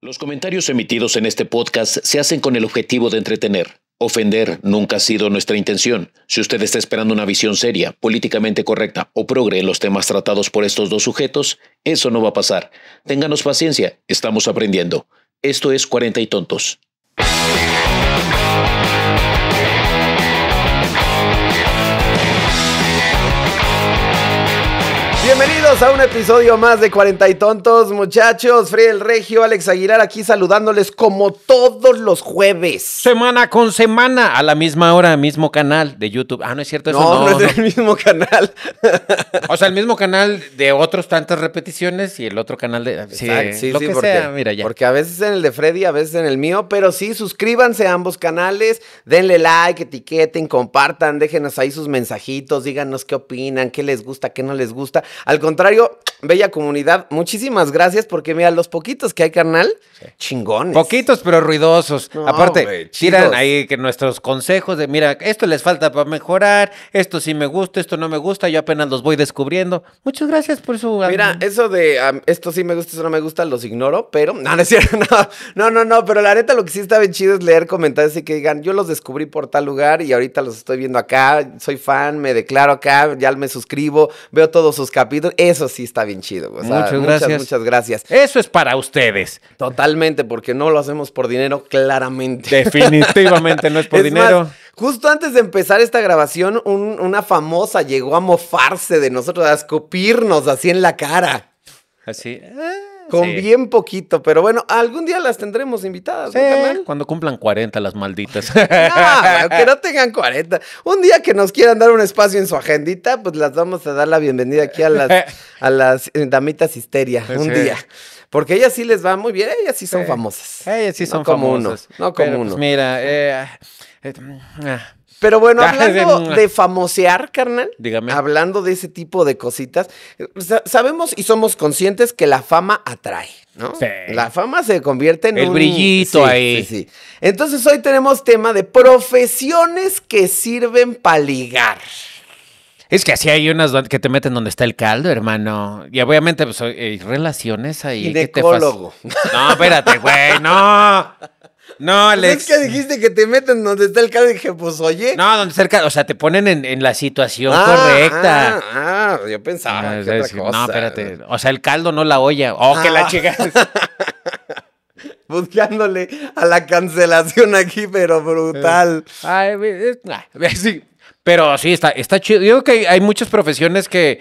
Los comentarios emitidos en este podcast se hacen con el objetivo de entretener. Ofender nunca ha sido nuestra intención. Si usted está esperando una visión seria, políticamente correcta o progre en los temas tratados por estos dos sujetos, eso no va a pasar. Ténganos paciencia, estamos aprendiendo. Esto es 40 y tontos. Bienvenidos a un episodio más de Cuarenta y Tontos, muchachos. Freddy el Regio, Alex Aguilar aquí saludándoles como todos los jueves. Semana con semana, a la misma hora, mismo canal de YouTube. Ah, no es cierto, eso no. No, es el mismo canal. o sea, el mismo canal de otros tantas repeticiones y el otro canal de. Sí, sí, porque, Porque a veces en el de Freddy, a veces en el mío, pero sí, suscríbanse a ambos canales, denle like, etiqueten, compartan, déjenos ahí sus mensajitos, díganos qué opinan, qué les gusta, qué no les gusta al contrario, bella comunidad, muchísimas gracias porque mira, los poquitos que hay, canal, chingones. Poquitos pero ruidosos. Aparte, tiran ahí que nuestros consejos de, mira, esto les falta para mejorar, esto sí me gusta, esto no me gusta, yo apenas los voy descubriendo. Muchas gracias por su... Mira, eso de esto sí me gusta, esto no me gusta, los ignoro, pero... No, no no, no, no, pero la neta lo que sí está bien chido es leer comentarios y que digan, yo los descubrí por tal lugar y ahorita los estoy viendo acá, soy fan, me declaro acá, ya me suscribo, veo todos sus capítulos eso sí está bien chido. muchas, muchas gracias. Muchas gracias. Eso es para ustedes. Totalmente, porque no lo hacemos por dinero, claramente. Definitivamente no es por dinero. Justo antes de empezar esta grabación, una famosa llegó a mofarse de nosotros, a escupirnos así en la cara. Así. Ah, con bien poquito, pero bueno, algún día las tendremos invitadas, Cuando cumplan 40 las malditas. no, que no tengan 40. Un día que nos quieran dar un espacio en su agendita, pues las vamos a dar la bienvenida aquí a las, a las eh, damitas histeria, un día. Porque ellas sí les va muy bien, ellas sí son famosas. Ellas sí son como famosas. no como pues, mira, eh, eh ah, pero bueno, hablando de famosear, carnal, Dígame. hablando de ese tipo de cositas, sabemos y somos conscientes que la fama atrae, ¿no? Sí. La fama se convierte en El un... brillito ahí. Sí, Entonces hoy tenemos tema de profesiones que sirven para ligar. Es que así hay unas que te meten donde está el caldo, hermano. Y obviamente, pues, hay relaciones ahí. de Te no, espérate, güey, no. No, pues Alex. Es que dijiste que te meten donde está el caldo y dije, pues oye. No, donde está el caldo, o sea, te ponen en, la situación ah, correcta. Ah, ah, yo pensaba. Ah, no, que otra cosa. no, espérate. O sea, el caldo no la olla. o oh, que la chicas. Buscándole a la cancelación aquí, pero brutal. Eh, ay, sí. Pero sí, está, está chido. Yo creo que hay, muchas profesiones que,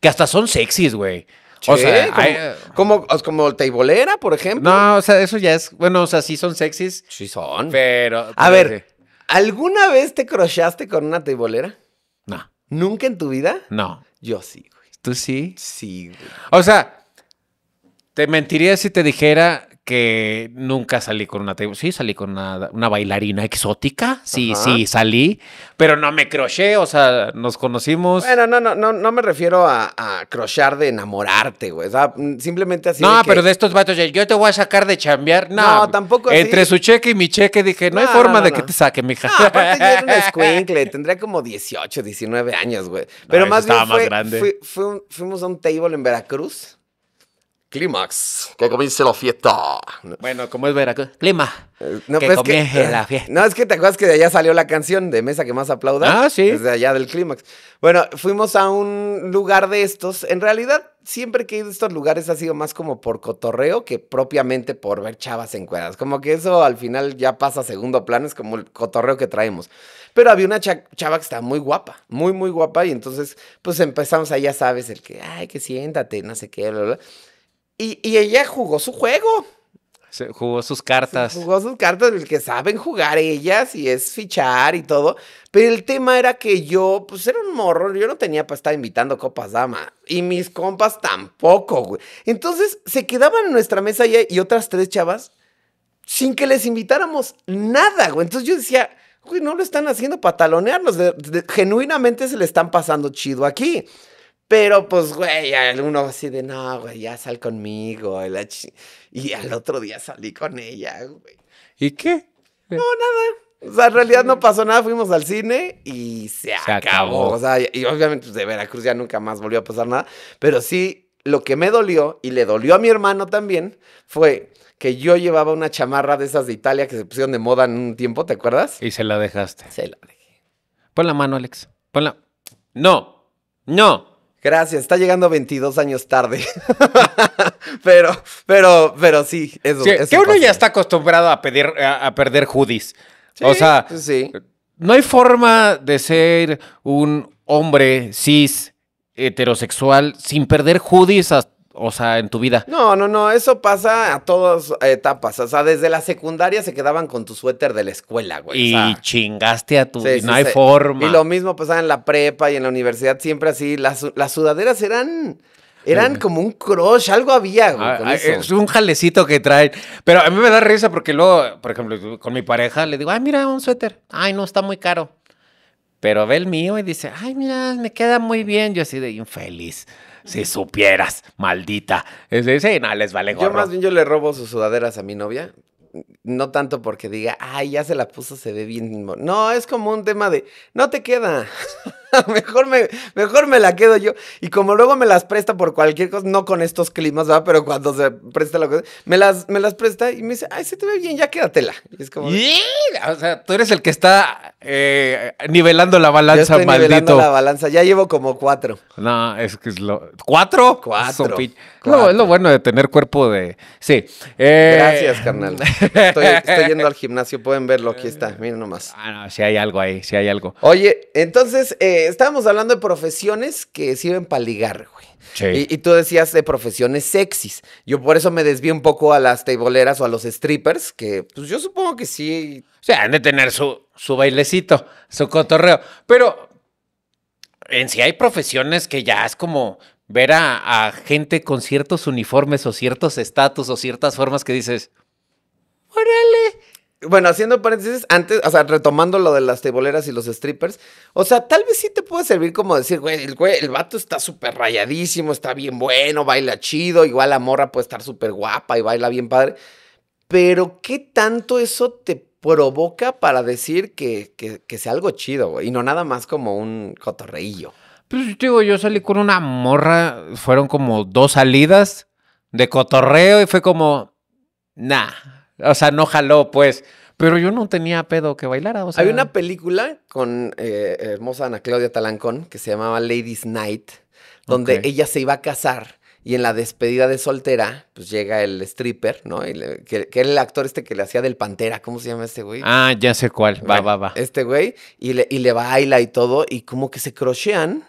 que hasta son sexys, güey o sea, como, como, teibolera, por ejemplo. No, o sea, eso ya es. Bueno, o sea, sí son sexys. Sí son. Pero. a ver, ¿alguna vez te crochaste con una teibolera? No. ¿Nunca en tu vida? No. Yo sí, güey. ¿Tú sí? Sí, güey. O sea, te mentiría si te dijera que nunca salí con una... Sí, salí con una, bailarina exótica. Sí, sí, salí. Pero no me croché, o sea, nos conocimos. Bueno, no, no, no, no me refiero a, a de enamorarte, güey. O sea, mm, simplemente así. No, pero de estos vatos, yo te voy a sacar de chambear. No, tampoco Entre su cheque y mi cheque dije, no, hay forma de que te saque, mija. No, aparte yo un escuincle, tendría como 18, 19 años, güey. Pero más bien. grande. fuimos a un table en Veracruz. Clímax, que comience la fiesta. Bueno, como es Veracruz, clima. Eh, no, que comience pues es que, eh, la fiesta. No, es que te acuerdas que de allá salió la canción de Mesa que más aplauda. Ah, sí. Desde allá del Clímax. Bueno, fuimos a un lugar de estos. En realidad, siempre que he ido a estos lugares ha sido más como por cotorreo que propiamente por ver chavas en cuerdas. Como que eso al final ya pasa a segundo plano, es como el cotorreo que traemos. Pero había una chava que estaba muy guapa, muy, muy guapa. Y entonces, pues empezamos ahí, ya sabes, el que, ay, que siéntate, no sé qué, bla, bla. bla y, ella jugó su juego. jugó sus cartas. jugó sus cartas, el que saben jugar ellas y es fichar y todo. Pero el tema era que yo, pues era un morro, yo no tenía para estar invitando copas dama. Y mis compas tampoco, güey. Entonces se quedaban en nuestra mesa y, y otras tres chavas sin que les invitáramos nada, güey. Entonces yo decía, güey, no lo están haciendo para talonearnos. genuinamente se le están pasando chido aquí. Pero pues, güey, alguno así de, no, güey, ya sal conmigo. y al otro día salí con ella, güey. ¿Y qué? No, nada. O sea, en realidad no pasó nada, fuimos al cine y se, acabó. O sea, y obviamente pues, de Veracruz ya nunca más volvió a pasar nada. Pero sí, lo que me dolió, y le dolió a mi hermano también, fue que yo llevaba una chamarra de esas de Italia que se pusieron de moda en un tiempo, ¿te acuerdas? Y se la dejaste. Se la dejé. Pon la mano, Alex. Pon la... No. No. Gracias, está llegando 22 años tarde. pero, pero, pero sí, eso. que uno ya está acostumbrado a, pedir, a, perder hoodies. o sea, pues no hay forma de ser un hombre cis heterosexual sin perder hoodies hasta o sea, en tu vida. No, no, no, eso pasa a todas etapas. O sea, desde la secundaria se quedaban con tu suéter de la escuela, güey. Y chingaste a tu... no hay forma. Y lo mismo pasaba en la prepa y en la universidad, siempre así. Las, las sudaderas eran... Eran como un crush, algo había, güey. Ah, ah, es un jalecito que traen. Pero a mí me da risa porque luego, por ejemplo, con mi pareja le digo, ay, mira, un suéter. Ay, no, está muy caro. Pero ve el mío y dice, ay, mira, me queda muy bien. Yo así de infeliz. Si supieras, maldita. Es de, no, les vale Yo más bien yo le robo sus sudaderas a mi novia no tanto porque diga, ay, ya se la puso, se ve bien. No, es como un tema de, no te queda. mejor, me, mejor me la quedo yo. Y como luego me las presta por cualquier cosa, no con estos climas, ¿verdad? Pero cuando se presta la cosa, me las, me las presta y me dice, ay, se te ve bien, ya quédatela. Y es como. O sea, tú eres el que está eh, nivelando la balanza, maldito. Nivelando la balanza, ya llevo como cuatro. No, es que es lo. ¿Cuatro? Cuatro. No, es lo bueno de tener cuerpo de. Sí. Eh... Gracias, carnal. Estoy, yendo al gimnasio, pueden verlo, aquí está, miren nomás. Ah, no, si hay algo ahí, si hay algo. Oye, entonces, eh, estábamos hablando de profesiones que sirven para ligar, güey. Y, tú decías de profesiones sexys. Yo por eso me desvío un poco a las teiboleras o a los strippers, que pues yo supongo que sí. O sea, han de tener su, su bailecito, su cotorreo. Pero en sí hay profesiones que ya es como ver a, a gente con ciertos uniformes o ciertos estatus o ciertas formas que dices, órale. Bueno, haciendo paréntesis, antes, o sea, retomando lo de las teboleras y los strippers, o sea, tal vez sí te puede servir como decir, güey, el, güey, el vato está súper rayadísimo, está bien bueno, baila chido, igual la morra puede estar súper guapa y baila bien padre, pero ¿qué tanto eso te provoca para decir que, que sea algo chido, güey? Y no nada más como un cotorreillo. Pues digo, yo salí con una morra, fueron como dos salidas de cotorreo y fue como, nah o sea, no jaló, pues. Pero yo no tenía pedo que bailara. Hay una película con eh, hermosa Ana Claudia Talancón que se llamaba Ladies Night, donde ella se iba a casar y en la despedida de soltera, pues llega el stripper, ¿no? que, era el actor este que le hacía del Pantera, ¿cómo se llama este güey? Ah, ya sé cuál, va, va, va. Este güey, y le, y le baila y todo, y como que se crochean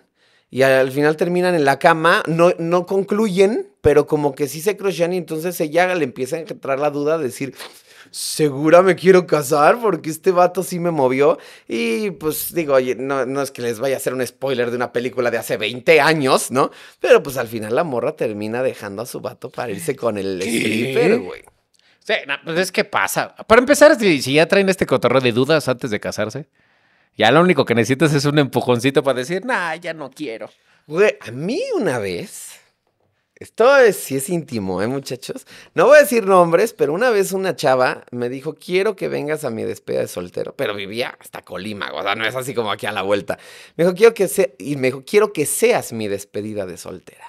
y al final terminan en la cama, no, no concluyen, pero como que sí se cruzan y entonces ella le empieza a entrar la duda de decir, segura me quiero casar porque este vato sí me movió y pues digo, oye, no, es que les vaya a hacer un spoiler de una película de hace 20 años, ¿no? Pero pues al final la morra termina dejando a su vato para irse con el ¿Qué? stripper, güey. Sí, pues es que pasa. Para empezar, si ya traen este cotorro de dudas antes de casarse. Ya lo único que necesitas es un empujoncito para decir, no, ya no quiero. Güey, a mí una vez, esto es, sí es íntimo, ¿eh, muchachos? No voy a decir nombres, pero una vez una chava me dijo, quiero que vengas a mi despedida de soltero, pero vivía hasta Colima, o sea, no es así como aquí a la vuelta. Me dijo, quiero que y me dijo, quiero que seas mi despedida de soltera.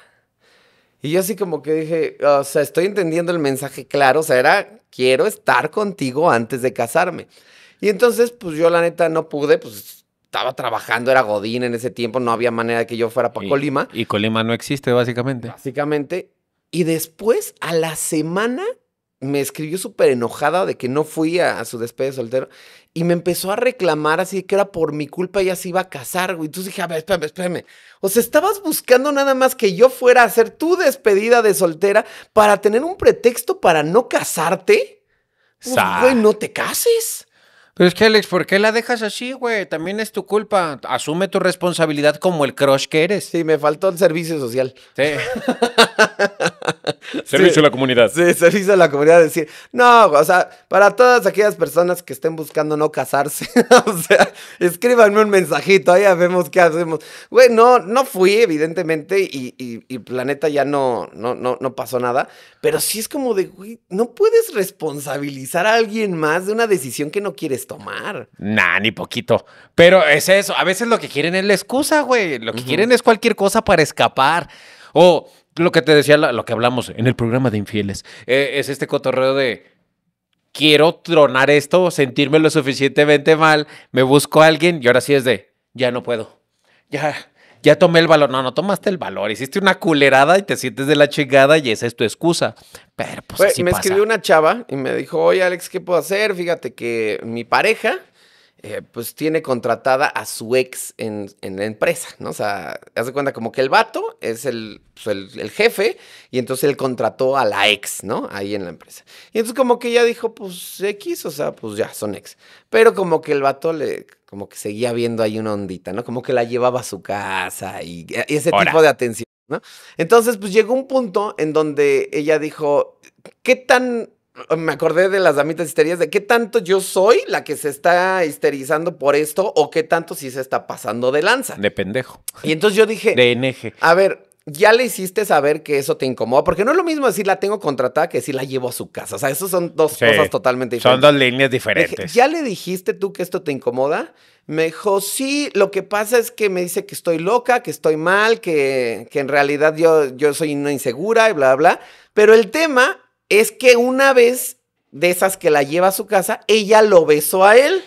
Y yo así como que dije, o sea, estoy entendiendo el mensaje claro, o sea, era, quiero estar contigo antes de casarme. Y entonces, pues yo la neta no pude, pues estaba trabajando, era Godín en ese tiempo, no había manera de que yo fuera para Colima. Y Colima no existe, básicamente. Básicamente. Y después, a la semana, me escribió súper enojada de que no fui a, su despedida de soltero y me empezó a reclamar así que era por mi culpa ella se iba a casar, güey. Entonces dije, a ver, espérame, espérame. O sea, estabas buscando nada más que yo fuera a hacer tu despedida de soltera para tener un pretexto para no casarte. Pues, güey, no te cases. Pero es que, Alex, ¿por qué la dejas así, güey? También es tu culpa. Asume tu responsabilidad como el crush que eres. Sí, me faltó el servicio social. Sí. servicio a la comunidad. Sí, servicio a la comunidad. Decir, no, o sea, para todas aquellas personas que estén buscando no casarse, o sea, escríbanme un mensajito, ahí vemos qué hacemos. Güey, no, no fui, evidentemente, y, y, y, planeta ya no, no, no, no pasó nada, pero sí es como de, güey, no puedes responsabilizar a alguien más de una decisión que no quieres tomar. Nah, ni poquito. Pero es eso, a veces lo que quieren es la excusa, güey. Lo que quieren es cualquier cosa para escapar. O lo que te decía, lo que hablamos en el programa de infieles, eh, es este cotorreo de quiero tronar esto, sentirme lo suficientemente mal, me busco a alguien y ahora sí es de, ya no puedo, ya, ya tomé el valor. No, no tomaste el valor, hiciste una culerada y te sientes de la chingada y esa es tu excusa. Pero pues, me escribió una chava y me dijo, oye Alex, ¿qué puedo hacer? Fíjate que mi pareja eh, pues tiene contratada a su ex en, la empresa, ¿no? O sea, hace cuenta como que el vato es pues, el, jefe y entonces él contrató a la ex, ¿no? Ahí en la empresa. Y entonces como que ella dijo, pues X, o sea, pues ya, son ex. Pero como que el vato le, como que seguía viendo ahí una ondita, ¿no? Como que la llevaba a su casa y, ese tipo de atención, ¿no? Entonces, pues llegó un punto en donde ella dijo, ¿qué tan me acordé de las damitas histerias, de qué tanto yo soy la que se está histerizando por esto o qué tanto si se está pasando de lanza. De pendejo. Y entonces yo dije... De NG. A ver, ya le hiciste saber que eso te incomoda, porque no es lo mismo decir la tengo contratada que decir la llevo a su casa. O sea, eso son dos cosas totalmente diferentes. Son dos líneas diferentes. ya le dijiste tú que esto te incomoda. Me dijo, sí, lo que pasa es que me dice que estoy loca, que estoy mal, que, que en realidad yo, yo soy una insegura y bla, bla. Pero el tema es que una vez de esas que la lleva a su casa, ella lo besó a él.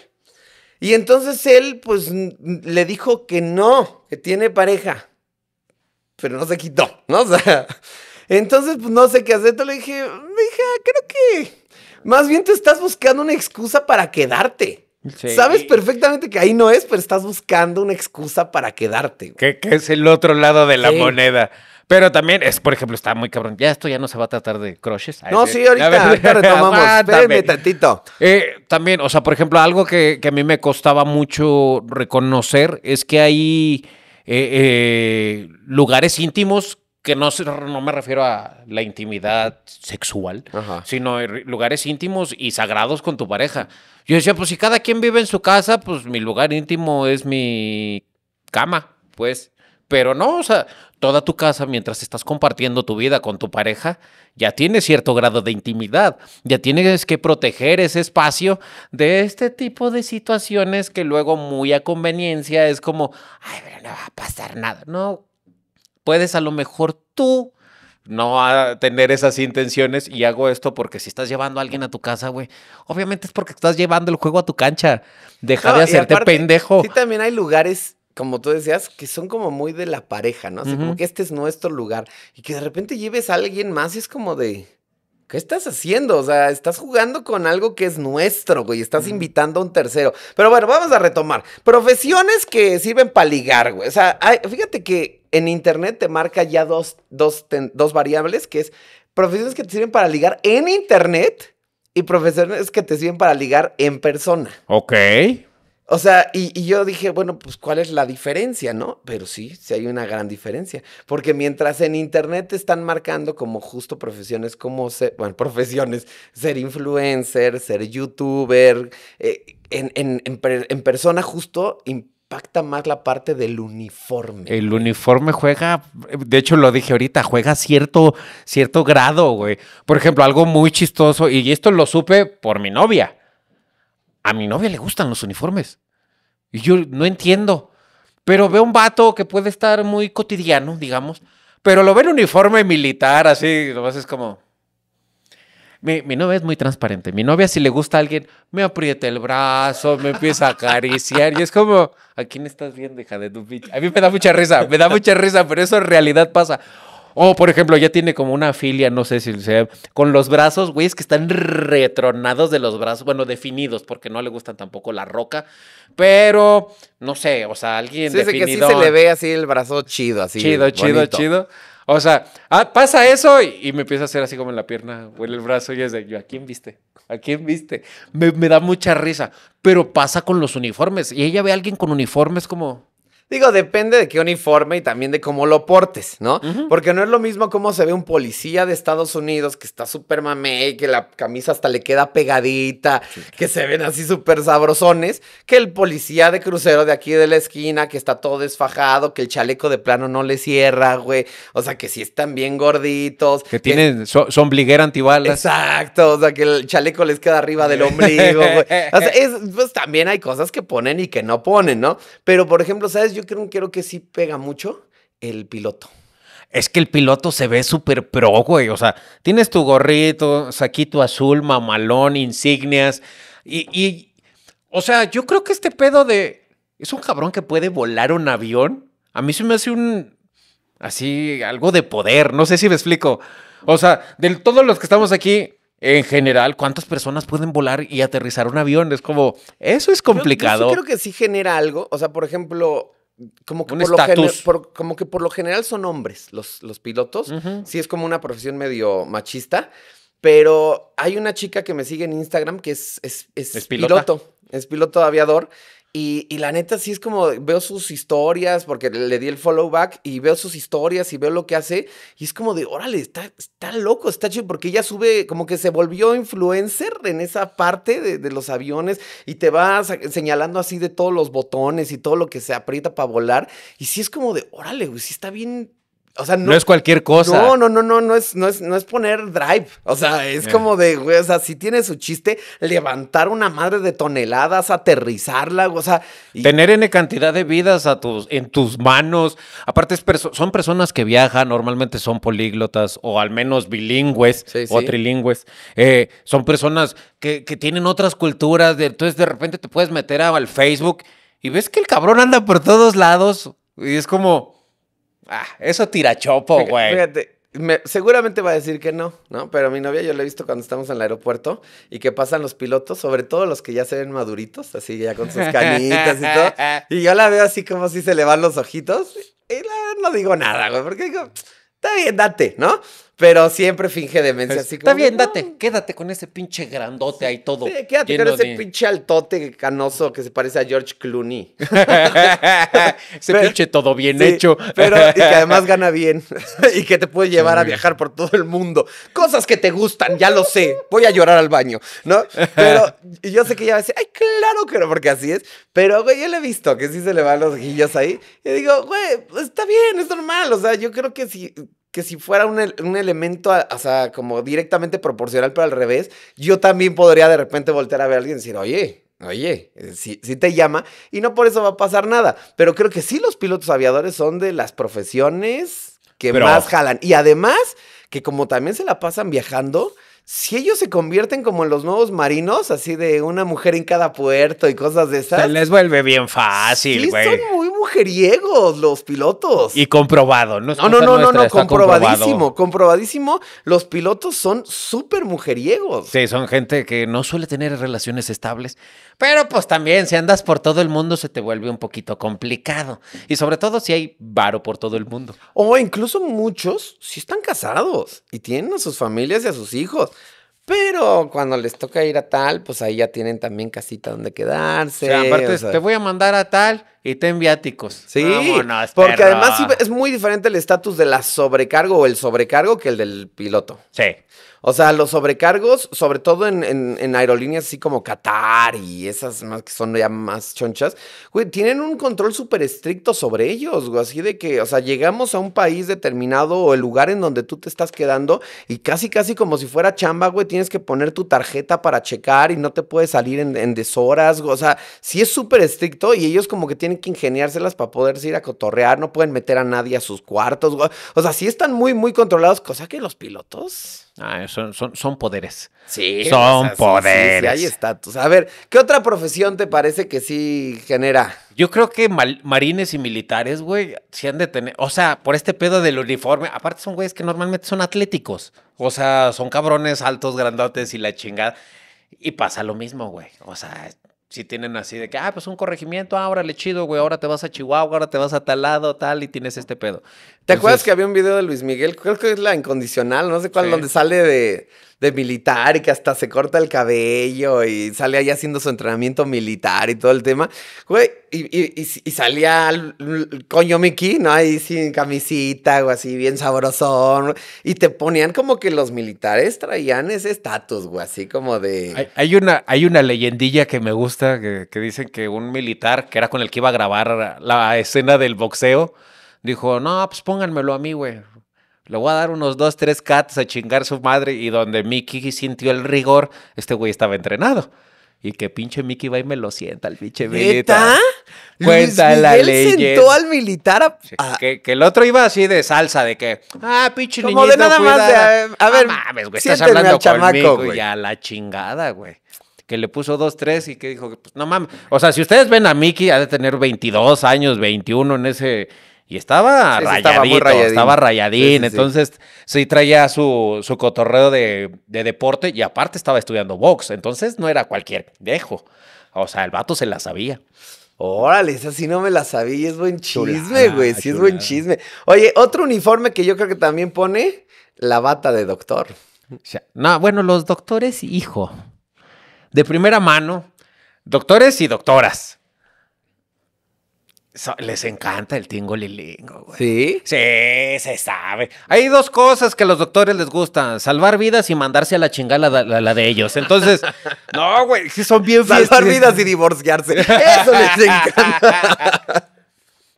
Y entonces él, pues, le dijo que no, que tiene pareja. Pero no se quitó, ¿no? O entonces, pues, no sé qué hacer. Entonces le dije, hija, creo que más bien te estás buscando una excusa para quedarte. Sabes perfectamente que ahí no es, pero estás buscando una excusa para quedarte. Que, es el otro lado de la moneda. Pero también es, por ejemplo, está muy cabrón. Ya esto ya no se va a tratar de crushes. no, sí, ahorita, retomamos. tantito. Eh, también, o sea, por ejemplo, algo que, a mí me costaba mucho reconocer es que hay eh, eh, lugares íntimos que no, no me refiero a la intimidad sexual, sino lugares íntimos y sagrados con tu pareja. Yo decía, pues si cada quien vive en su casa, pues mi lugar íntimo es mi cama, pues. Pero no, o sea, toda tu casa mientras estás compartiendo tu vida con tu pareja, ya tienes cierto grado de intimidad, ya tienes que proteger ese espacio de este tipo de situaciones que luego muy a conveniencia es como, ay, pero no va a pasar nada. No, puedes a lo mejor tú no tener esas intenciones y hago esto porque si estás llevando a alguien a tu casa, güey, obviamente es porque estás llevando el juego a tu cancha. Deja de hacerte pendejo. Sí, también hay lugares como tú decías, que son como muy de la pareja, ¿no? Así como que este es nuestro lugar y que de repente lleves a alguien más y es como de... ¿Qué estás haciendo? O sea, estás jugando con algo que es nuestro, güey. Estás invitando a un tercero. Pero bueno, vamos a retomar. Profesiones que sirven para ligar, güey. O sea, fíjate que en internet te marca ya dos, dos variables, que es profesiones que te sirven para ligar en internet y profesiones que te sirven para ligar en persona. Ok. O sea, y, yo dije, bueno, pues cuál es la diferencia, ¿no? Pero sí, sí hay una gran diferencia. Porque mientras en Internet te están marcando como justo profesiones, como ser, bueno, profesiones, ser influencer, ser youtuber, eh, en, persona justo impacta más la parte del uniforme. El uniforme juega, de hecho lo dije ahorita, juega cierto, cierto grado, güey. Por ejemplo, algo muy chistoso, y esto lo supe por mi novia a mi novia le gustan los uniformes. Y yo no entiendo. Pero veo un vato que puede estar muy cotidiano, digamos, pero lo ve en uniforme militar, así, lo es como... Mi, novia es muy transparente. Mi novia, si le gusta a alguien, me aprieta el brazo, me empieza a acariciar. Y es como, ¿a quién estás viendo, deja de tu pinche? A mí me da mucha risa, me da mucha risa, pero eso en realidad pasa. O, por ejemplo, ya tiene como una filia, no sé si sea, con los brazos, güey, es que están retronados de los brazos, bueno, definidos, porque no le gustan tampoco la roca, pero, no sé, o sea, alguien definido. que sí se le ve así el brazo chido, así. Chido, chido, chido. O sea, ah, pasa eso y, me empieza a hacer así como en la pierna, huele el brazo y es de, yo, ¿a quién viste? ¿A quién viste? Me, me da mucha risa, pero pasa con los uniformes y ella ve a alguien con uniformes como... Digo, depende de qué uniforme y también de cómo lo portes, ¿no? Porque no es lo mismo cómo se ve un policía de Estados Unidos que está súper mamey, que la camisa hasta le queda pegadita, que se ven así súper sabrosones, que el policía de crucero de aquí de la esquina que está todo desfajado, que el chaleco de plano no le cierra, güey. O sea, que si están bien gorditos. Que tienen, son So, antibalas. Exacto, o sea, que el chaleco les queda arriba del ombligo, güey. O sea, es, pues también hay cosas que ponen y que no ponen, ¿no? Pero, por ejemplo, ¿sabes? yo creo, que sí pega mucho el piloto. Es que el piloto se ve súper pro, güey. O sea, tienes tu gorrito, saquito azul, mamalón, insignias. Y, o sea, yo creo que este pedo de. Es un cabrón que puede volar un avión. A mí se me hace un. Así, algo de poder. No sé si me explico. O sea, de todos los que estamos aquí, en general, ¿cuántas personas pueden volar y aterrizar un avión? Es como, eso es complicado. Yo, creo que sí genera algo. O sea, por ejemplo, como que, por lo general son hombres los, pilotos. Si Sí, es como una profesión medio machista. Pero hay una chica que me sigue en Instagram que es, es, ¿Es piloto. Es piloto aviador. Y, la neta sí es como, veo sus historias, porque le di el follow back y veo sus historias y veo lo que hace. Y es como de, órale, está, está loco, está chido, porque ella sube, como que se volvió influencer en esa parte de, de los aviones y te va señalando así de todos los botones y todo lo que se aprieta para volar. Y sí es como de, órale, güey, sí está bien sea, no, es cualquier cosa. No, no, no, no, no es, no es, no es poner drive. O sea, es eh. como de, güey, o sea, si tiene su chiste levantar una madre de toneladas, aterrizarla, o sea. Tener N cantidad de vidas a tus, en tus manos. Aparte, son personas que viajan, normalmente son políglotas o al menos bilingües o trilingües. Eh, son personas que, tienen otras culturas. entonces, de repente te puedes meter al Facebook y ves que el cabrón anda por todos lados y es como. Ah, eso chopo, güey. Fíjate, seguramente va a decir que no, ¿no? Pero mi novia yo la he visto cuando estamos en el aeropuerto y que pasan los pilotos, sobre todo los que ya se ven maduritos, así ya con sus canitas y todo. Y yo la veo así como si se le van los ojitos y la, no digo nada, güey, porque digo, está bien, date, ¿no? Pero siempre finge demencia. Pues, está bien, date, quédate con ese pinche grandote ahí todo. quédate con ese pinche altote canoso que se parece a George Clooney. ese pinche todo bien hecho. Pero y que además gana bien y que te puede llevar a viajar por todo el mundo. Cosas que te gustan, ya lo sé. Voy a llorar al baño, ¿no? Pero yo sé que ella va a decir, ay, claro que no, porque así es. Pero, güey, yo le he visto que sí se le van los guillos ahí. Y digo, güey, está bien, es normal. O sea, yo creo que sí que si fuera un, elemento, o sea, como directamente proporcional, pero al revés, yo también podría de repente voltear a ver a alguien y decir, oye, Oye, eh, si, te llama y no por eso va a pasar nada. Pero creo que sí los pilotos aviadores son de las profesiones que más jalan. Y además, que como también se la pasan viajando, si ellos se convierten como en los nuevos marinos, así de una mujer en cada puerto y cosas de esas. Se les vuelve bien fácil, güey. son muy mujeriegos los pilotos. Y comprobado, ¿no? No, no, no, no, no, comprobadísimo, comprobadísimo. Los pilotos son súper mujeriegos. Sí, son gente que no suele tener relaciones estables. Pero pues también si andas por todo el mundo se te vuelve un poquito complicado. Y sobre todo si hay varo por todo el mundo. O incluso muchos si están casados y tienen a sus familias y a sus hijos. Pero cuando les toca ir a tal, pues ahí ya tienen también casita donde quedarse. aparte, te voy a mandar a tal y ten viáticos. Sí, porque además es muy diferente el estatus de la sobrecargo o el sobrecargo que el del piloto. Sí. O sea, los sobrecargos, sobre todo en, aerolíneas así como Qatar y esas más que son ya más chonchas, güey, tienen un control súper estricto sobre ellos, güey. Así de que, o sea, llegamos a un país determinado o el lugar en donde tú te estás quedando y casi, casi como si fuera chamba, güey, tienes que poner tu tarjeta para checar y no te puedes salir en, en deshoras, O sea, sí es súper estricto y ellos como que tienen que ingeniárselas para poderse ir a cotorrear, no pueden meter a nadie a sus cuartos. O sea, sí están muy, muy controlados, cosa que los pilotos. Ah, son, son, poderes. Sí. Son poderes. Sí, hay estatus. A ver, ¿qué otra profesión te parece que sí genera? Yo creo que marines y militares, güey, sí han de tener. O sea, por este pedo del uniforme. Aparte, son güeyes que normalmente son atléticos. O sea, son cabrones altos, grandotes y la chingada. Y pasa lo mismo, güey. O sea, si tienen así de que, ah, pues un corregimiento, ahora le chido, güey, ahora te vas a Chihuahua, ahora te vas a tal lado, tal, y tienes este pedo. ¿Te acuerdas que había un video de Luis Miguel? Creo que es la incondicional, no sé cuál, donde sale de, militar y que hasta se corta el cabello y sale allá haciendo su entrenamiento militar y todo el tema. Güey, y, y, y, salía el coño Mickey, ¿no? Ahí sin camisita o así, bien sabrosón. Y te ponían como que los militares traían ese estatus, güey, así como de. Hay, una, hay una leyendilla que me gusta que dicen que un militar que era con el que iba a grabar la escena del boxeo dijo, no, pues pónganmelo a mí, güey. Le voy a dar unos dos, tres cats a chingar su madre. Y donde Mickey sintió el rigor, este güey estaba entrenado. Y que pinche Mickey va y me lo sienta, el pinche militar. Cuenta Luis la él sentó al militar que, el otro iba así de salsa, de que, ah, pinche Como niñito, de nada más de, a ver, mames, güey, estás hablando al chamaco, ya la chingada, güey. Que le puso dos, tres y que dijo, pues, no mames. O sea, si ustedes ven a Mickey, ha de tener 22 años, 21 en ese y estaba rayadito, estaba, rayadín. entonces, sí, traía su, su cotorreo de, deporte y aparte estaba estudiando box. Entonces, no era cualquier dejo. O sea, el vato se la sabía. Órale, esa sí no me la sabía. Es buen chisme, güey. Sí, es buen chisme. Oye, otro uniforme que yo creo que también pone la bata de doctor. No, bueno, los doctores, hijo. De primera mano, doctores y doctoras les encanta el lilingo, güey. ¿Sí? Sí, se sabe. Hay dos cosas que a los doctores les gustan: salvar vidas y mandarse a la chingada la, de ellos. Entonces, no, güey, son bien Salvar vidas y divorciarse. Eso les encanta.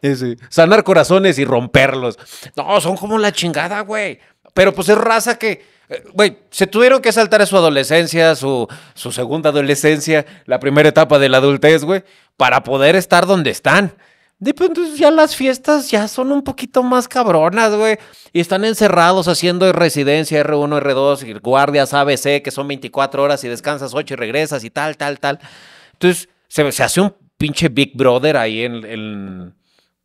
sí, Sanar corazones y romperlos. No, son como la chingada, güey. Pero pues es raza que. Eh, güey, se tuvieron que saltar a su adolescencia, su, su segunda adolescencia, la primera etapa de la adultez, güey, para poder estar donde están. De pues, ya las fiestas ya son un poquito más cabronas, güey. Y están encerrados haciendo residencia R1, R2, y guardias ABC, que son 24 horas y descansas 8 y regresas y tal, tal, tal. Entonces se, hace un pinche Big Brother ahí en, en,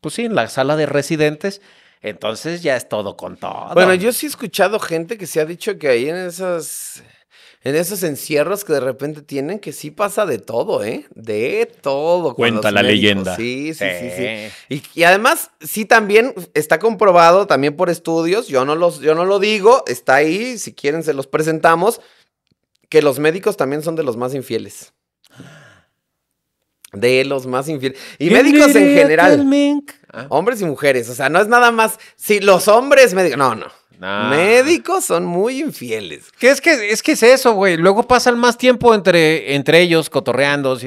pues sí, en la sala de residentes. Entonces ya es todo con todo. Bueno, yo sí he escuchado gente que se ha dicho que ahí en esas en esos encierros que de repente tienen, que sí pasa de todo, ¿eh? De todo. Cuenta la leyenda. Sí, sí, sí, sí. Y, y, además, sí también está comprobado, también por estudios, yo no, los, yo no lo digo, está ahí, si quieren se los presentamos, que los médicos también son de los más infieles. De los más infieles. Y médicos en general. Ah. Hombres y mujeres. O sea, no es nada más. Si los hombres médicos. No, no. Médicos son muy infieles. ¿Qué es que es que es eso, güey? Luego pasan más tiempo entre, entre ellos cotorreando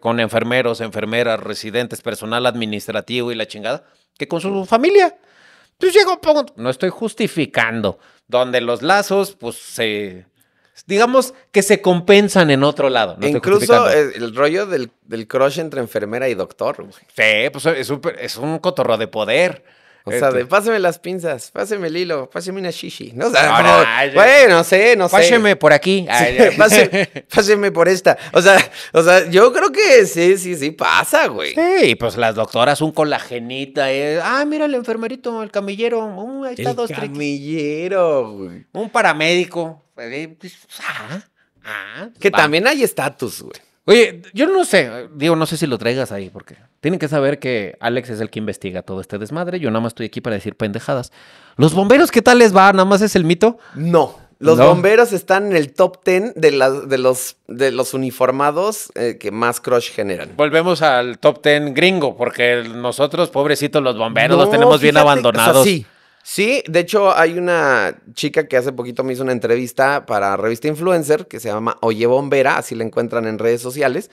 con enfermeros, enfermeras, residentes, personal administrativo y la chingada, que con su familia. Pues llego, poco. no estoy justificando, donde los lazos, pues se, digamos que se compensan en otro lado. Incluso el, rollo del, crush entre enfermera y doctor. Sí, pues es un, es un cotorro de poder. O sea, este. de páseme las pinzas, páseme el hilo, páseme una shishi. No, bueno, sé, no sé. Páseme por aquí. Ay, páseme, por esta. O sea, o sea, yo creo que sí, sí, sí pasa, güey. Sí, pues las doctoras, un colagenita. genita, eh. Ah, mira el enfermerito, el camillero. Uh, ahí está el camillero, güey. Un paramédico. Eh, pues, ah, ah, que también hay estatus, güey. Oye, yo no sé, digo, no sé si lo traigas ahí, porque tienen que saber que Alex es el que investiga todo este desmadre. Yo nada más estoy aquí para decir pendejadas. ¿Los bomberos qué tal les va? ¿Nada más es el mito? No. Los bomberos están en el top 10 de, de, los, de los uniformados eh, que más crush generan. Volvemos al top 10 gringo, porque nosotros, pobrecitos, los bomberos los tenemos bien abandonados. sí, Sí, de hecho hay una chica que hace poquito me hizo una entrevista para revista Influencer que se llama Oye Bombera, así la encuentran en redes sociales,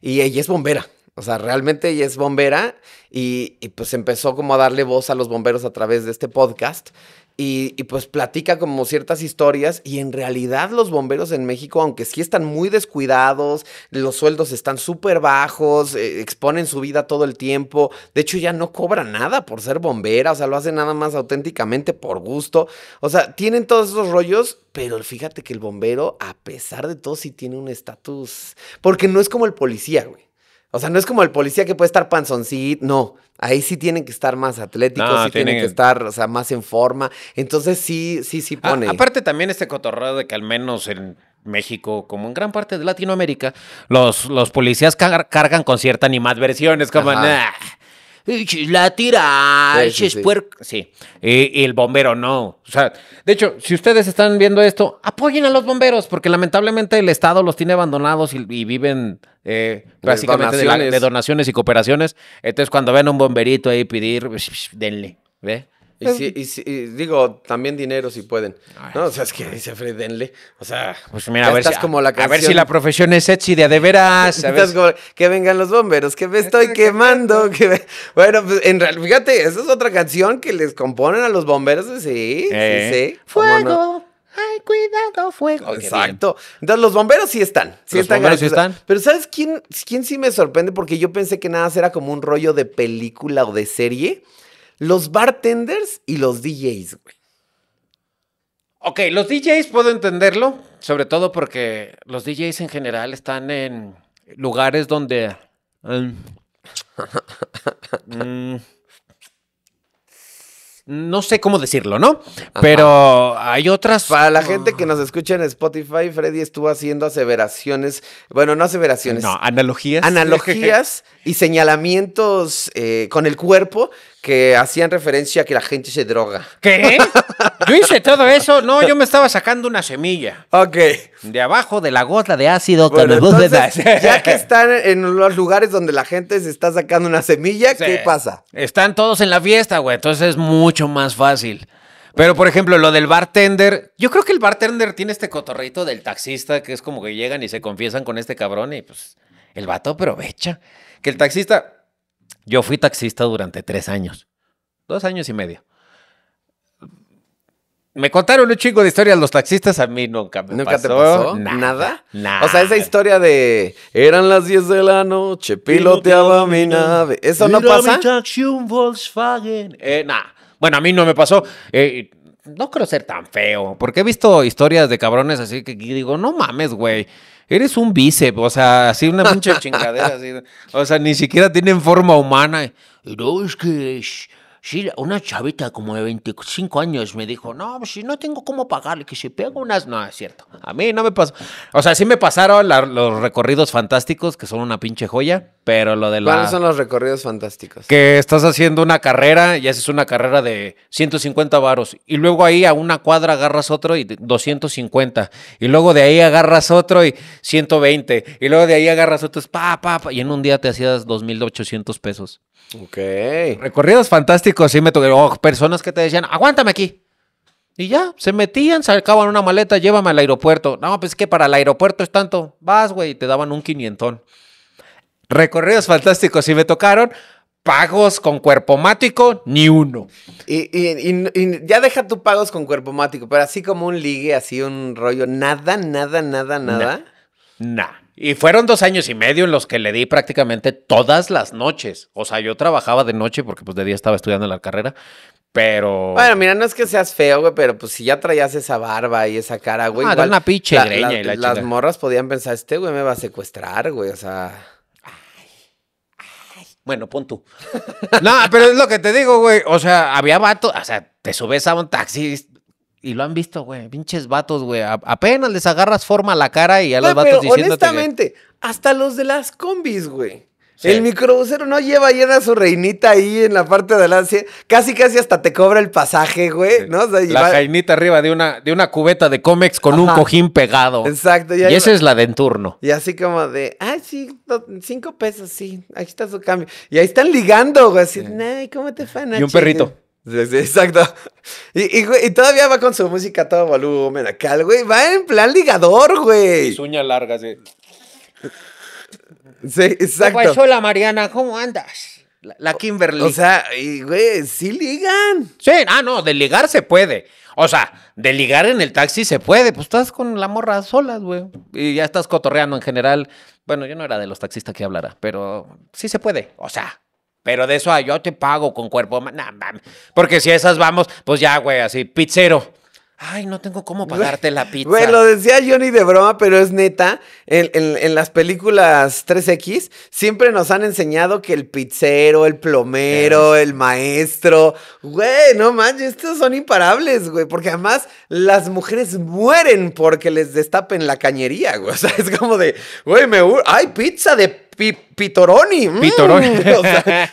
y ella es bombera. O sea, realmente ella es bombera y, pues empezó como a darle voz a los bomberos a través de este podcast. Y, pues platica como ciertas historias y en realidad los bomberos en México, aunque sí están muy descuidados, los sueldos están súper bajos, eh, exponen su vida todo el tiempo, de hecho ya no cobran nada por ser bombera, o sea, lo hacen nada más auténticamente por gusto, o sea, tienen todos esos rollos, pero fíjate que el bombero, a pesar de todo, sí tiene un estatus, porque no es como el policía, güey. O sea, no es como el policía que puede estar panzoncito, no. Ahí sí tienen que estar más atléticos, sí tienen, que estar, o sea, más en forma. Entonces sí, sí, sí ah, pone. aparte también este cotorreo de que al menos en México, como en gran parte de Latinoamérica, los, los policías cargan con cierta animadversión. Es como, la tira, sí, puerco. Sí, y, el bombero no. O sea, de hecho, si ustedes están viendo esto, apoyen a los bomberos, porque lamentablemente el Estado los tiene abandonados y, viven eh, básicamente De, de, donaciones y cooperaciones. Entonces, cuando ven a un bomberito ahí pedir, denle. ¿Ve? Y, si, y, si, digo, también dinero si pueden. no, o sea, es que dice Fred, denle. O sea, pues mira, a ver, si, la a ver si la profesión es sexy de a de veras. A ver. como, que vengan los bomberos, que me estoy quemando. Bueno, pues en realidad, fíjate, esa es otra canción que les componen a los bomberos. Pues sí, sí, eh. Fuego. Ay, cuidado, fuego. Exacto. Entonces, los bomberos sí están. Sí los están bomberos sí están. Pero ¿sabes quién, quién sí me sorprende? Porque yo pensé que nada era como un rollo de película o de serie los bartenders y los DJs, güey. Ok, los DJs puedo entenderlo, sobre todo porque los DJs en general están en lugares donde... Em, mm, no sé cómo decirlo, ¿no? Pero hay otras. Para la gente que nos escucha en Spotify, Freddy estuvo haciendo aseveraciones, bueno, no aseveraciones. No, analogías. Analogías y señalamientos eh, con el cuerpo que hacían referencia a que la gente se droga. ¿Qué? Yo hice todo eso. No, yo me estaba sacando una semilla. Ok. De abajo de la gota de ácido bueno, que Ya que están en los lugares donde la gente se está sacando una semilla, ¿qué pasa? Están todos en la fiesta, güey. Entonces es mucho más fácil. Pero, por ejemplo, lo del bartender. Yo creo que el bartender tiene este cotorrito del taxista, que es como que llegan y se confiesan con este cabrón y pues el vato aprovecha. Que el taxista yo fui taxista durante tres años, dos años y medio. Me contaron un chingo de historias los taxistas, a mí nunca me pasó. Nada, ¿Nada? O sea, esa historia de eran las 10 de la noche, piloteaba mi nave. ¿Eso no pasa? Mi Volkswagen. Eh, Bueno, a mí no me pasó. Eh, no creo ser tan feo, porque he visto historias de cabrones así que digo, no mames, güey. Eres un bíceps, o sea, así una pinche chingadera, O sea, ni siquiera tienen forma humana. No, es que Sí, una chavita como de 25 años me dijo, no, pues, si no tengo cómo pagarle, que si pega unas... No, es cierto. A mí no me pasó. O sea, sí me pasaron los recorridos fantásticos, que son una pinche joya, pero lo de la... ¿Cuáles son los recorridos fantásticos? Que estás haciendo una carrera y haces una carrera de 150 varos. Y luego ahí a una cuadra agarras otro y 250. Y luego de ahí agarras otro y 120. Y luego de ahí agarras otro, pa, pa, Y en un día te hacías 2.800 pesos. Ok. Recorridos fantásticos, sí me tocaron. Oh, personas que te decían, aguántame aquí. Y ya, se metían, sacaban una maleta, llévame al aeropuerto. No, pues es que para el aeropuerto es tanto. Vas, güey, te daban un quinientón. Recorridos fantásticos, sí me tocaron. Pagos con cuerpo mático, ni uno. Y, ya deja tu pagos con cuerpo mático, pero así como un ligue, así un rollo, nada, nada, nada, nada. Nada. Y fueron dos años y medio en los que le di prácticamente todas las noches. O sea, yo trabajaba de noche porque pues de día estaba estudiando la carrera, pero... Bueno, mira, no es que seas feo, güey, pero pues si ya traías esa barba y esa cara, güey... Ah, igual, una greña Las morras podían pensar, este güey me va a secuestrar, güey, o sea... Bueno, pon tú. no, pero es lo que te digo, güey. O sea, había vato, o sea, te subes a un taxi y lo han visto, güey. Pinches vatos, güey. Apenas les agarras forma a la cara y a los vatos pero honestamente, hasta los de las combis, güey. El microbusero no lleva llena su reinita ahí en la parte de adelante. Casi, casi hasta te cobra el pasaje, güey. La reinita arriba de una, de una cubeta de cómex con un cojín pegado. Exacto. y, esa es la de turno. Y así como de, ay, sí, cinco pesos, sí. Aquí está su cambio. Y ahí están ligando, güey. Así, ay, ¿cómo te fan? Y un perrito. Exacto. Y, y, todavía va con su música todo volumen acá, güey. Va en plan ligador, güey. Suña uñas largas, sí. Sí, exacto. Pues hola, Mariana, ¿cómo andas? La, Kimberly. O, sea, y, güey, sí ligan. Sí, ah, no, de ligar se puede. O sea, de ligar en el taxi se puede. Pues estás con la morra solas, güey. Y ya estás cotorreando en general. Bueno, yo no era de los taxistas que hablara, pero sí se puede. O sea, pero de eso ah, yo te pago con cuerpo. porque si esas vamos, pues ya, güey, así, pizzero. Ay, no tengo cómo pagarte la pizza. Güey, lo decía Johnny de broma, pero es neta. En, las películas 3X siempre nos han enseñado que el pizzero, el plomero, el maestro. Güey, no manches, estos son imparables, güey. Porque además las mujeres mueren porque les destapen la cañería, güey. O sea, es como de, güey, me. ¡Ay, pizza de Pitoroni. Mm. Pitoroni. o sea,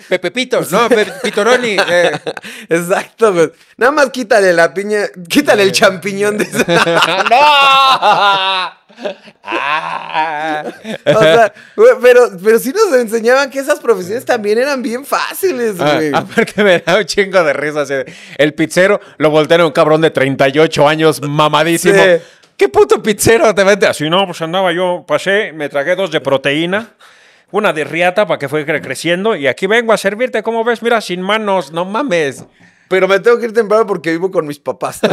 Pepe No, Pitoroni. Eh. Exacto, Nada más quítale la piña. Quítale el champiñón de ¡No! Ah. o sea, pero, pero sí nos enseñaban que esas profesiones también eran bien fáciles, ah, güey. aparte me da un chingo de risa. El pizzero lo voltearon un cabrón de 38 años mamadísimo. Sí. ¿Qué puto pizzero te vete. Así no, pues andaba yo, pasé, me tragué dos de proteína, una de riata para que fue creciendo y aquí vengo a servirte, ¿cómo ves? Mira, sin manos, no mames. Pero me tengo que ir temprano porque vivo con mis papás.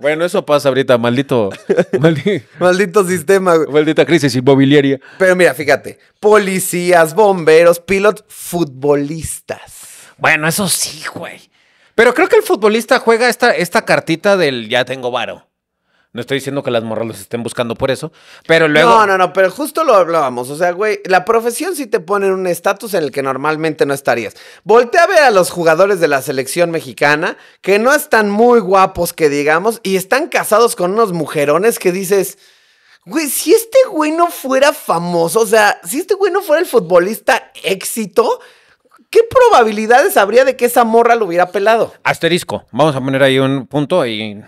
Bueno, eso pasa ahorita, maldito. Maldito sistema, maldita crisis inmobiliaria. Pero mira, fíjate. Policías, bomberos, pilotos, futbolistas. Bueno, eso sí, güey. Pero creo que el futbolista juega esta, esta cartita del ya tengo varo. No estoy diciendo que las morras los estén buscando por eso, pero luego... No, no, no, pero justo lo hablábamos. O sea, güey, la profesión sí te pone en un estatus en el que normalmente no estarías. Voltea a ver a los jugadores de la selección mexicana, que no están muy guapos, que digamos, y están casados con unos mujerones que dices... Güey, si este güey no fuera famoso, o sea, si este güey no fuera el futbolista éxito, ¿qué probabilidades habría de que esa morra lo hubiera pelado? Asterisco. Vamos a poner ahí un punto y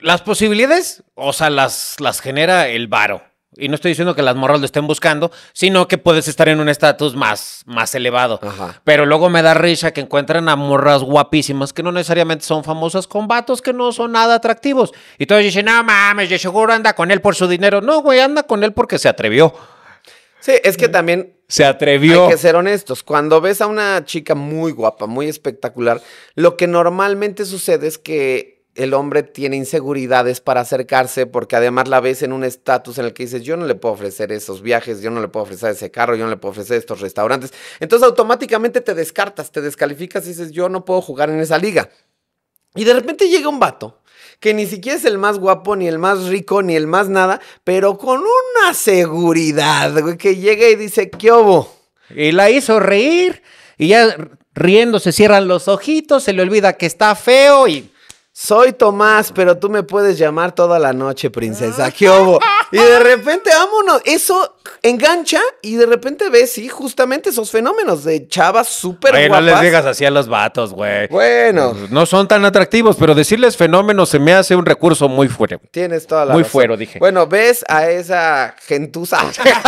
las posibilidades, o sea, las, las genera el varo. Y no estoy diciendo que las morras lo estén buscando, sino que puedes estar en un estatus más, más elevado. Pero luego me da risa que encuentran a morras guapísimas que no necesariamente son famosas con vatos que no son nada atractivos. Y todos dicen, no mames, yo seguro anda con él por su dinero. No, güey, anda con él porque se atrevió. Sí, es que también... Se atrevió. Hay que ser honestos. Cuando ves a una chica muy guapa, muy espectacular, lo que normalmente sucede es que el hombre tiene inseguridades para acercarse porque además la ves en un estatus en el que dices, yo no le puedo ofrecer esos viajes, yo no le puedo ofrecer ese carro, yo no le puedo ofrecer estos restaurantes. Entonces automáticamente te descartas, te descalificas y dices, yo no puedo jugar en esa liga. Y de repente llega un vato que ni siquiera es el más guapo, ni el más rico, ni el más nada, pero con una seguridad, que llega y dice, ¿qué hubo? Y la hizo reír, y ya riendo se cierran los ojitos, se le olvida que está feo y soy Tomás, pero tú me puedes llamar toda la noche, princesa. ¿Qué hubo? Y de repente, vámonos. Eso engancha y de repente ves, sí, justamente esos fenómenos de chavas súper guapas. no les digas así a los vatos, güey. Bueno. No son tan atractivos, pero decirles fenómenos se me hace un recurso muy fuerte. Tienes toda la Muy fuero, dije. Bueno, ves a esa gentuza.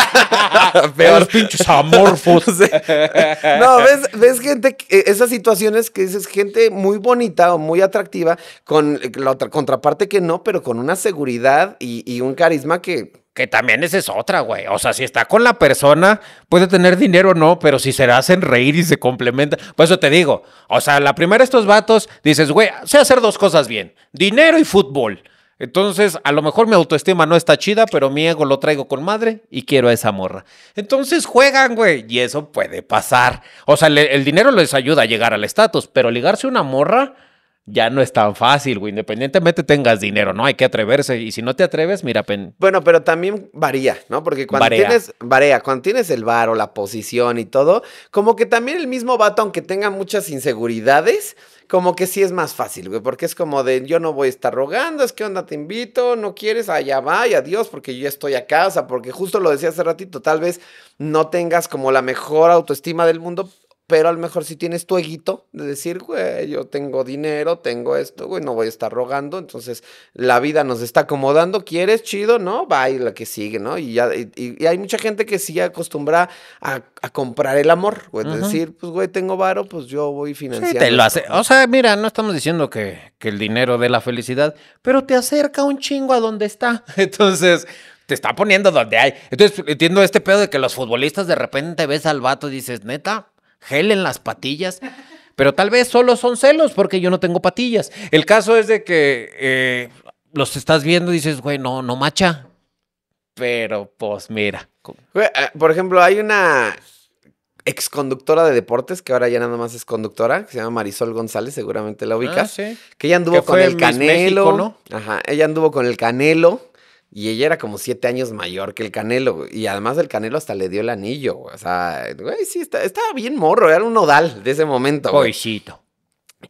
Peor. Los pinches amorfos. no, ves, ves gente, esas situaciones que dices, gente muy bonita o muy atractiva con eh, la otra contraparte que no, pero con una seguridad y, un carisma que que también esa es otra, güey. O sea, si está con la persona, puede tener dinero o no, pero si se hacen reír y se complementa. Por eso te digo, o sea, la primera estos vatos, dices, güey, sé hacer dos cosas bien, dinero y fútbol. Entonces, a lo mejor mi autoestima no está chida, pero mi ego lo traigo con madre y quiero a esa morra. Entonces juegan, güey, y eso puede pasar. O sea, el dinero les ayuda a llegar al estatus, pero ligarse una morra ya no es tan fácil, güey. Independientemente tengas dinero, ¿no? Hay que atreverse. Y si no te atreves, mira, Bueno, pero también varía, ¿no? Porque cuando tienes. cuando tienes el bar o la posición y todo, como que también el mismo vato, aunque tenga muchas inseguridades, como que sí es más fácil, güey. Porque es como de yo no voy a estar rogando, es que onda, te invito, no quieres, allá va, y adiós, porque yo estoy a casa. Porque justo lo decía hace ratito, tal vez no tengas como la mejor autoestima del mundo, pero a lo mejor si tienes tu eguito de decir, güey, yo tengo dinero, tengo esto, güey, no voy a estar rogando, entonces la vida nos está acomodando, ¿quieres? Chido, ¿no? Va y la que sigue, ¿no? Y, ya, y, hay mucha gente que sí acostumbra a, comprar el amor, güey, decir, pues, güey, tengo varo, pues yo voy financiando. Sí, te lo hace. O sea, mira, no estamos diciendo que, que el dinero dé la felicidad, pero te acerca un chingo a donde está. Entonces te está poniendo donde hay. Entonces, entiendo este pedo de que los futbolistas de repente ves al vato y dices, neta, gel en las patillas. Pero tal vez solo son celos porque yo no tengo patillas. El caso es de que eh, los estás viendo y dices, güey, no, no macha. Pero pues mira. Eh, por ejemplo, hay una ex conductora de deportes, que ahora ya nada más es conductora, que se llama Marisol González, seguramente la ubicas. Ah, que ella anduvo con el Canelo. ¿no? Ajá, ella anduvo con el Canelo. Y ella era como siete años mayor que el Canelo. Y además el Canelo hasta le dio el anillo. O sea, güey, sí, estaba bien morro. Era un nodal de ese momento. Coisito.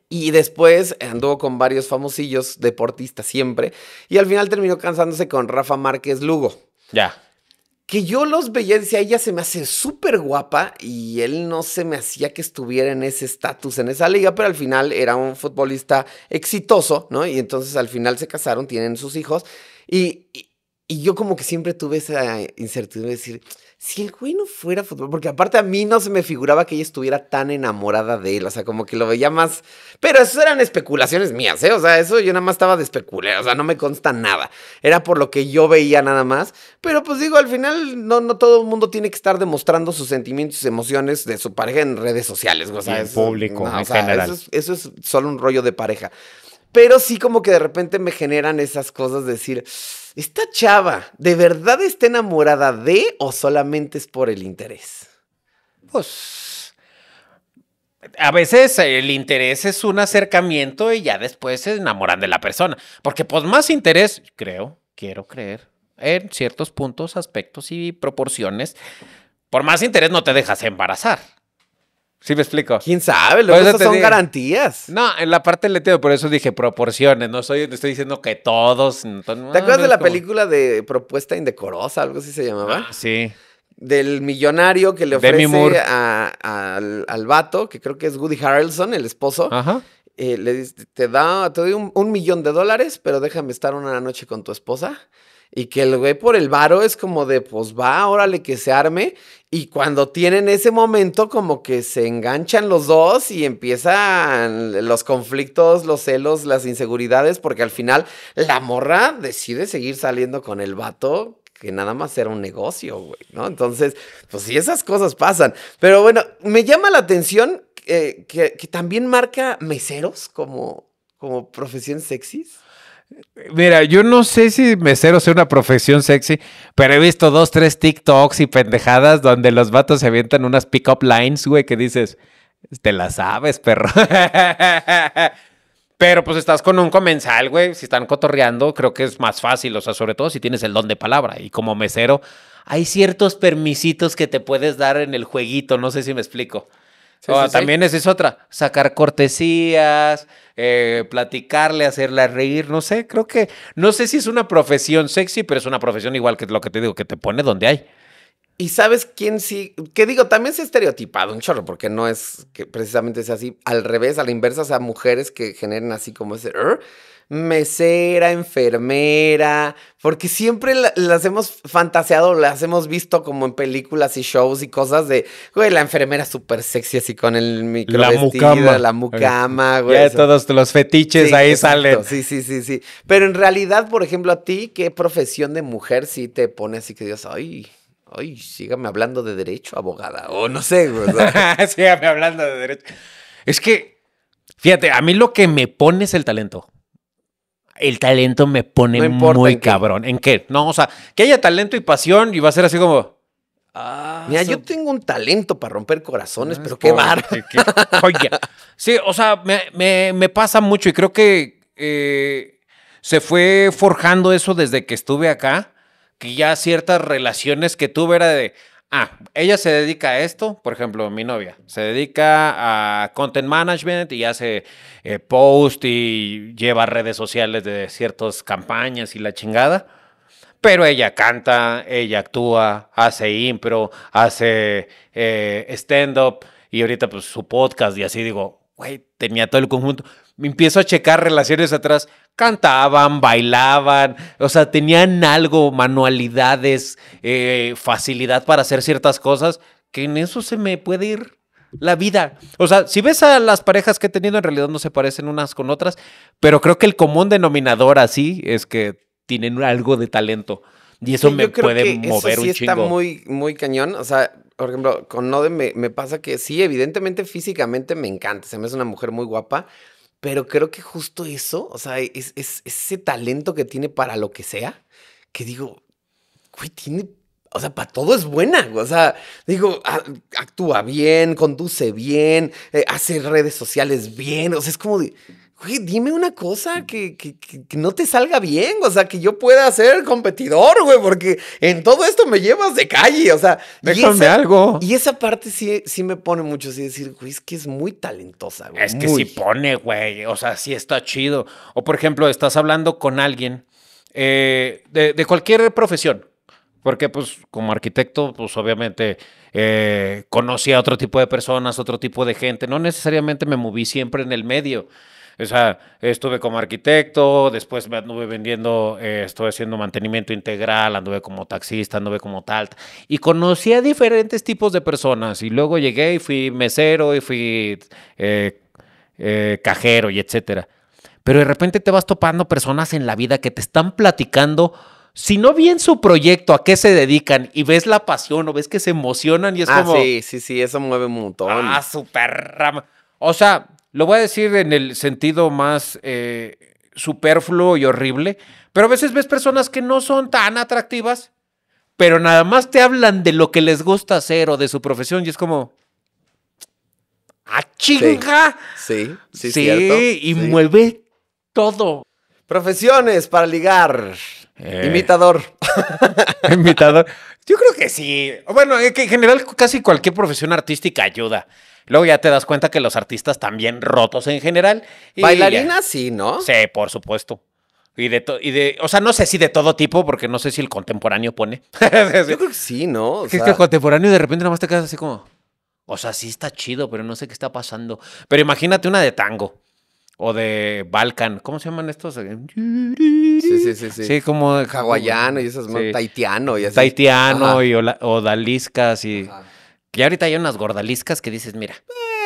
Y después anduvo con varios famosillos deportistas siempre. Y al final terminó cansándose con Rafa Márquez Lugo. Ya. Que yo los veía y decía, ella se me hace súper guapa y él no se me hacía que estuviera en ese estatus, en esa liga, pero al final era un futbolista exitoso, ¿no? Y entonces al final se casaron, tienen sus hijos. y, y yo como que siempre tuve esa incertidumbre de decir, si el güey no fuera fútbol, porque aparte a mí no se me figuraba que ella estuviera tan enamorada de él, o sea, como que lo veía más, pero eso eran especulaciones mías, ¿eh? O sea, eso yo nada más estaba de especular, o sea, no me consta nada, era por lo que yo veía nada más, pero pues digo, al final no, no todo el mundo tiene que estar demostrando sus sentimientos, y emociones de su pareja en redes sociales, o sea, en público, Eso es, eso es solo un rollo de pareja. Pero sí como que de repente me generan esas cosas de decir, ¿esta chava de verdad está enamorada de o solamente es por el interés? Pues a veces el interés es un acercamiento y ya después se enamoran de la persona. Porque por pues, más interés, creo, quiero creer, en ciertos puntos, aspectos y proporciones, por más interés no te dejas embarazar. ¿Sí me explico? ¿Quién sabe? que esas son garantías. No, en la parte del leteo, por eso dije proporciones. No soy, estoy diciendo que todos. ¿Te acuerdas de la película de Propuesta Indecorosa? Algo así se llamaba. Ah, sí. Del millonario que le ofrece a, al, vato, que creo que es Woody Harrelson, el esposo. Ajá. Eh, le dice, te, da, doy un millón de dólares, pero déjame estar una noche con tu esposa. Y que el güey por el varo es como de, pues va, órale que se arme. Y cuando tienen ese momento, como que se enganchan los dos y empiezan los conflictos, los celos, las inseguridades, porque al final la morra decide seguir saliendo con el vato que nada más era un negocio, güey, ¿no? Entonces, pues sí, esas cosas pasan. Pero bueno, me llama la atención que, también marca meseros como, como profesión sexys. Mira, yo no sé si mesero sea una profesión sexy, pero he visto dos, tres TikToks y pendejadas donde los vatos se avientan unas pick-up lines, güey, que dices, te las sabes, perro. pero pues estás con un comensal, güey, si están cotorreando, creo que es más fácil, o sea, sobre todo si tienes el don de palabra. Y como mesero, hay ciertos permisitos que te puedes dar en el jueguito, no sé si me explico también esa es otra, sacar cortesías, eh, platicarle, hacerla reír, no sé, creo que, no sé si es una profesión sexy, pero es una profesión igual que lo que te digo, que te pone donde hay. Y sabes quién sí, que digo, también se estereotipado un chorro, porque no es que precisamente sea así, al revés, a la inversa, a mujeres que generen así como ese, mesera, enfermera, porque siempre las hemos fantaseado, las hemos visto como en películas y shows y cosas de, güey, la enfermera súper sexy así con el micro la vestido, mucama. la mucama, güey. todos los fetiches ahí salen. Sí, sí, sí, sí. Pero en realidad, por ejemplo, a ti, ¿qué profesión de mujer si te pone así que Dios, ay, ay, sígame hablando de derecho, abogada? O no sé, güey. sígame hablando de derecho. Es que, fíjate, a mí lo que me pone es el talento el talento me pone muy cabrón. ¿En qué? No, o sea, que haya talento y pasión y va a ser así como. Ah, Mira, yo tengo un talento para romper corazones, pero qué bar. sí, o sea, me, pasa mucho y creo que eh, se fue forjando eso desde que estuve acá, que ya ciertas relaciones que tuve era de ah, ella se dedica a esto, por ejemplo, mi novia, se dedica a content management y hace eh, post y lleva redes sociales de ciertas campañas y la chingada. Pero ella canta, ella actúa, hace impro, hace eh, stand-up y ahorita pues su podcast y así digo, tenía todo el conjunto. Me empiezo a checar relaciones atrás. Cantaban, bailaban, o sea, tenían algo, manualidades, eh, facilidad para hacer ciertas cosas, que en eso se me puede ir la vida. O sea, si ves a las parejas que he tenido, en realidad no se parecen unas con otras, pero creo que el común denominador así es que tienen algo de talento. Y eso me puede mover eso un chingo. está muy, muy cañón. O sea, por ejemplo, con Node me, me pasa que sí, evidentemente físicamente me encanta. Se me hace una mujer muy guapa. Pero creo que justo eso, o sea, es, ese talento que tiene para lo que sea, que digo, güey, tiene o sea, para todo es buena. O sea, digo, actúa bien, conduce bien, eh, hace redes sociales bien. O sea, es como de, güey, dime una cosa que, no te salga bien, o sea, que yo pueda ser competidor, güey, porque en todo esto me llevas de calle, o sea. Déjame algo. Y esa parte sí, me pone mucho, así decir, güey, es que es muy talentosa, güey. Es que sí pone, güey, o sea, sí está chido. O por ejemplo, estás hablando con alguien eh, de, cualquier profesión, porque, pues, como arquitecto, pues obviamente eh, conocí a otro tipo de personas, otro tipo de gente. No necesariamente me moví siempre en el medio. O sea, estuve como arquitecto, después me anduve vendiendo, estoy eh, estuve haciendo mantenimiento integral, anduve como taxista, anduve como tal. Y conocí a diferentes tipos de personas. Y luego llegué y fui mesero y fui eh, eh, cajero y etcétera. Pero de repente te vas topando personas en la vida que te están platicando si no bien su proyecto, a qué se dedican y ves la pasión o ves que se emocionan y es ah, Sí, sí, sí, eso mueve un montón. Ah, súper rama. O sea, lo voy a decir en el sentido más eh, superfluo y horrible, pero a veces ves personas que no son tan atractivas, pero nada más te hablan de lo que les gusta hacer o de su profesión y es como, ¡A ah, chinga! Sí, sí, sí, sí y mueve todo. Profesiones para ligar. Eh. Imitador. Imitador. Yo creo que sí. Bueno, eh, que en general casi cualquier profesión artística ayuda. Luego ya te das cuenta que los artistas también rotos en general. Bailarinas sí, ¿no? Sí, por supuesto. Y de, todo y de, o sea, no sé si de todo tipo, porque no sé si el contemporáneo pone. Yo creo que sí, ¿no? Es que el contemporáneo de repente nada más te quedas así como, o sea, sí está chido, pero no sé qué está pasando. Pero imagínate una de tango o de Balkan, ¿cómo se llaman estos? Sí, sí, sí. Sí, sí como hawaiano y esas, sí. taitiano y así. Taitiano y y odaliscas y... Y ahorita hay unas gordaliscas que dices, mira.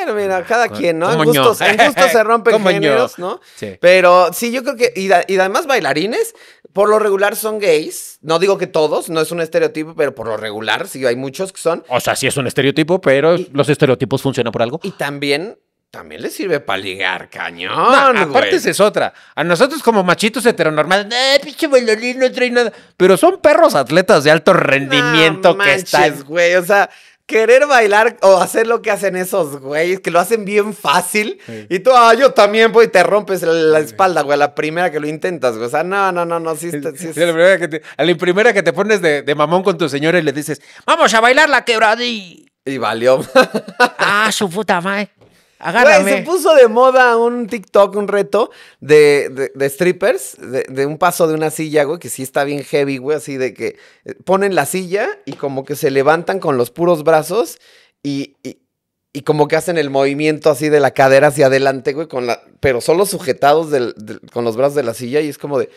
Bueno, mira, cada quien, ¿no? En gusto se rompen géneros, ¿no? Pero sí, yo creo que. Y, además, bailarines, por lo regular son gays. No digo que todos, no es un estereotipo, pero por lo regular, sí, hay muchos que son. O sea, sí es un estereotipo, pero los estereotipos funcionan por algo. Y también también le sirve para ligar, cañón. No, aparte es otra. A nosotros como machitos heteronormales, pinche bailarín, no trae nada. Pero son perros atletas de alto rendimiento que están. güey, o sea, querer bailar o hacer lo que hacen esos güeyes, que lo hacen bien fácil. Y tú, ah, yo también, pues, te rompes la espalda, güey, a la primera que lo intentas, güey. O sea, no, no, no, no, sí. sí, La primera que a la primera que te pones de, de, mamón con tu señora y le dices, vamos a bailar la quebradí. Y valió. ah, su puta madre se puso de moda un TikTok, un reto de, strippers, de, un paso de una silla, güey, que sí está bien heavy, güey, así de que eh, ponen la silla y como que se levantan con los puros brazos y, como que hacen el movimiento así de la cadera hacia adelante, güey, pero solo sujetados con los brazos de la silla y es como de...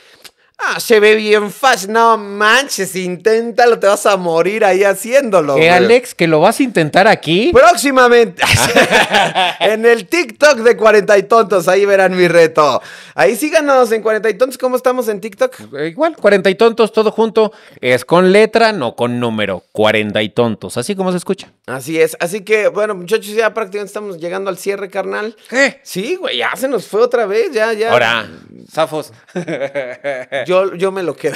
Ah, se ve bien fácil. No manches, inténtalo, te vas a morir ahí haciéndolo. Que Alex, que lo vas a intentar aquí. Próximamente. en el TikTok de Cuarenta y Tontos, ahí verán mi reto. Ahí síganos en 40 y Tontos, ¿cómo estamos en TikTok? Eh, igual, Cuarenta y Tontos, todo junto. Es con letra, no con número. 40 y Tontos, así como se escucha. Así es. Así que, bueno, muchachos, ya prácticamente estamos llegando al cierre, carnal. ¿Qué? Sí, güey, ya se nos fue otra vez, ya, ya. Ahora, zafos. Yo, yo me lo quedo.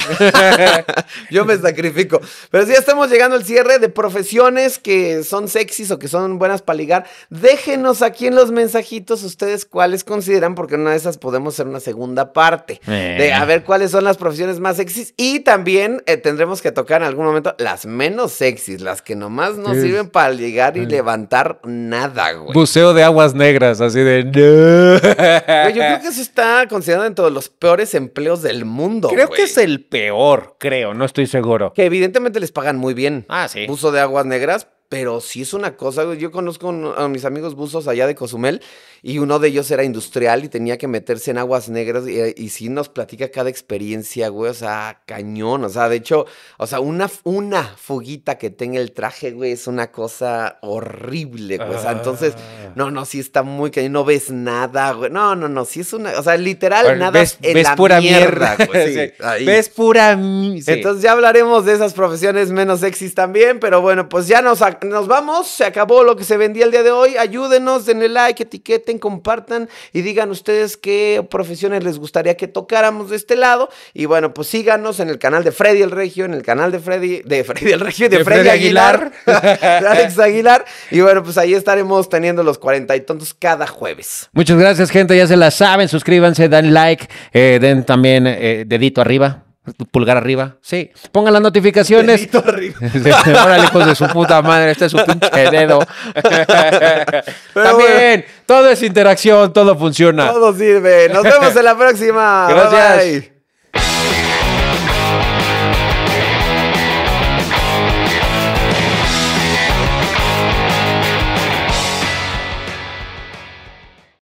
yo me sacrifico. Pero si ya estamos llegando al cierre de profesiones que son sexys o que son buenas para ligar. Déjenos aquí en los mensajitos ustedes cuáles consideran, porque una de esas podemos hacer una segunda parte. Eh. a ver cuáles son las profesiones más sexys. Y también eh, tendremos que tocar en algún momento las menos sexys, las que nomás no sirven para llegar y levantar nada, güey. Buceo de aguas negras, así de. yo creo que eso está considerado en todos los peores empleos del mundo Creo que es el peor, creo, no estoy seguro. Que evidentemente les pagan muy bien. Ah, sí. Uso de aguas negras, pero sí es una cosa, yo conozco a mis amigos buzos allá de Cozumel y uno de ellos era industrial y tenía que meterse en aguas negras y, sí nos platica cada experiencia, güey, o sea, cañón, o sea, de hecho, o sea, una, una fugita que tenga el traje, güey, es una cosa horrible, güey, entonces, ah. no, no, sí está muy cañón, no ves nada, güey, no, no, no, sí es una, o sea, literal, nada en ves pura mierda, güey, ves pura... Entonces ya hablaremos de esas profesiones menos sexys también, pero bueno, pues ya nos nos vamos, se acabó lo que se vendía el día de hoy. Ayúdenos, denle like, etiqueten, compartan y digan ustedes qué profesiones les gustaría que tocáramos de este lado. Y bueno, pues síganos en el canal de Freddy el Regio, en el canal de Freddy, de Freddy el Regio, de, de Freddy, Aguilar, Aguilar. Alex Aguilar. Y bueno, pues ahí estaremos teniendo los 40 y tontos cada jueves. Muchas gracias, gente. Ya se la saben. Suscríbanse, dan like, eh, den también eh, dedito arriba Pulgar arriba. Sí. Pongan las notificaciones. Arriba. Órale, hijo de su puta madre. Este es su pinche dedo. También, todo es interacción, todo funciona. Todo sirve. Nos vemos en la próxima. Gracias.